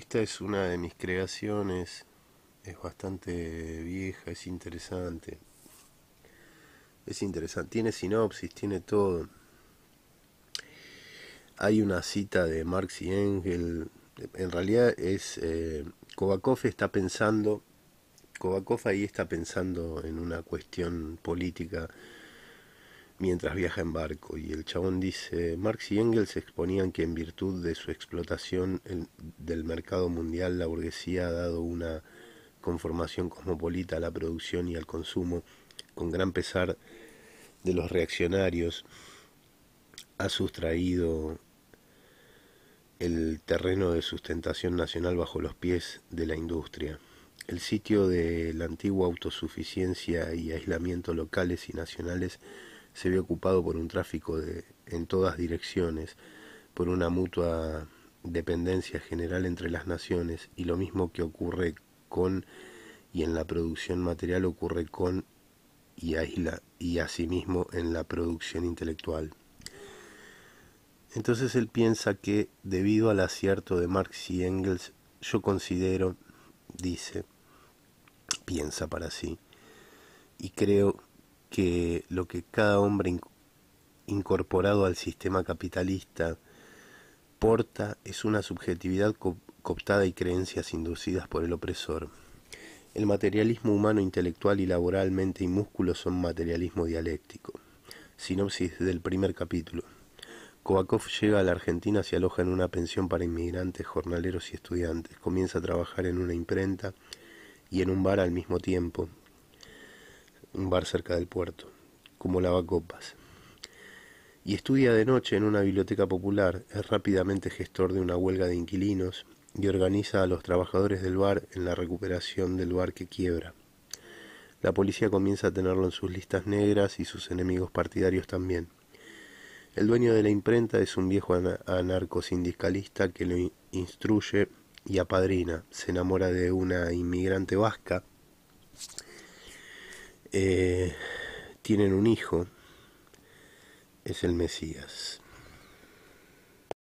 Esta es una de mis creaciones, es bastante vieja, es interesante. Es interesante, tiene sinopsis, tiene todo. Hay una cita de Marx y Engel. En realidad es eh, está pensando, Kovakov ahí está pensando en una cuestión política mientras viaja en barco. Y el chabón dice, Marx y Engels exponían que en virtud de su explotación del mercado mundial, la burguesía ha dado una conformación cosmopolita a la producción y al consumo, con gran pesar de los reaccionarios, ha sustraído el terreno de sustentación nacional bajo los pies de la industria. El sitio de la antigua autosuficiencia y aislamiento locales y nacionales se ve ocupado por un tráfico de, en todas direcciones, por una mutua dependencia general entre las naciones y lo mismo que ocurre con y en la producción material ocurre con y, aísla y asimismo en la producción intelectual. Entonces él piensa que debido al acierto de Marx y Engels, yo considero, dice, piensa para sí, y creo que lo que cada hombre incorporado al sistema capitalista porta es una subjetividad cooptada y creencias inducidas por el opresor. El materialismo humano intelectual y laboralmente y músculo son materialismo dialéctico. Sinopsis del primer capítulo. Kovakov llega a la Argentina, se aloja en una pensión para inmigrantes, jornaleros y estudiantes. Comienza a trabajar en una imprenta y en un bar al mismo tiempo un bar cerca del puerto, como lavacopas. Y estudia de noche en una biblioteca popular, es rápidamente gestor de una huelga de inquilinos y organiza a los trabajadores del bar en la recuperación del bar que quiebra. La policía comienza a tenerlo en sus listas negras y sus enemigos partidarios también. El dueño de la imprenta es un viejo anarcosindicalista que lo instruye y apadrina. Se enamora de una inmigrante vasca eh, tienen un hijo, es el Mesías.